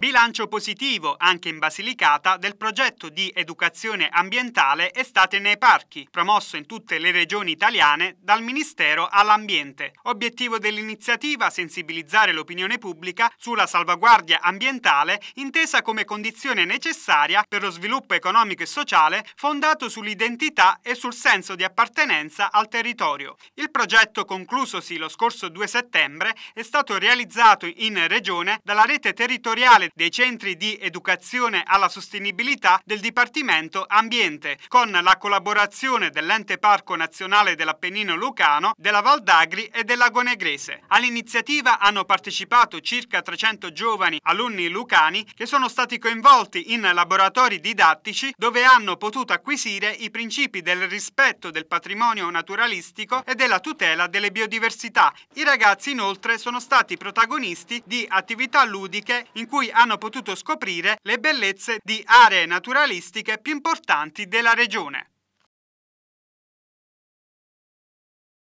Bilancio positivo anche in Basilicata del progetto di educazione ambientale Estate nei parchi, promosso in tutte le regioni italiane dal Ministero all'Ambiente. Obiettivo dell'iniziativa sensibilizzare l'opinione pubblica sulla salvaguardia ambientale intesa come condizione necessaria per lo sviluppo economico e sociale fondato sull'identità e sul senso di appartenenza al territorio. Il progetto conclusosi lo scorso 2 settembre è stato realizzato in regione dalla rete territoriale gestione dei centri di educazione alla sostenibilità del Dipartimento Ambiente, con la collaborazione dell'Ente Parco Nazionale dell'Appennino Lucano, della Val d'Agri e del Negrese. All'iniziativa hanno partecipato circa 300 giovani alunni lucani che sono stati coinvolti in laboratori didattici dove hanno potuto acquisire i principi del rispetto del patrimonio naturalistico e della tutela delle biodiversità. I ragazzi inoltre sono stati protagonisti di attività ludiche in cui hanno potuto scoprire le bellezze di aree naturalistiche più importanti della regione.